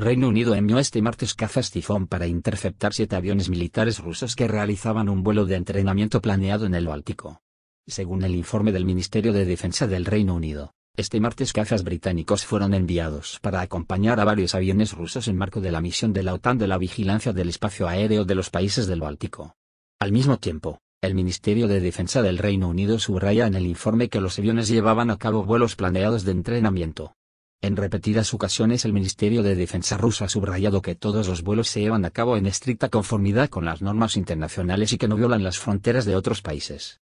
Reino Unido envió este martes cazas Tifón para interceptar siete aviones militares rusos que realizaban un vuelo de entrenamiento planeado en el Báltico. Según el informe del Ministerio de Defensa del Reino Unido, este martes cazas británicos fueron enviados para acompañar a varios aviones rusos en marco de la misión de la OTAN de la vigilancia del espacio aéreo de los países del Báltico. Al mismo tiempo, el Ministerio de Defensa del Reino Unido subraya en el informe que los aviones llevaban a cabo vuelos planeados de entrenamiento en repetidas ocasiones el Ministerio de Defensa ruso ha subrayado que todos los vuelos se llevan a cabo en estricta conformidad con las normas internacionales y que no violan las fronteras de otros países.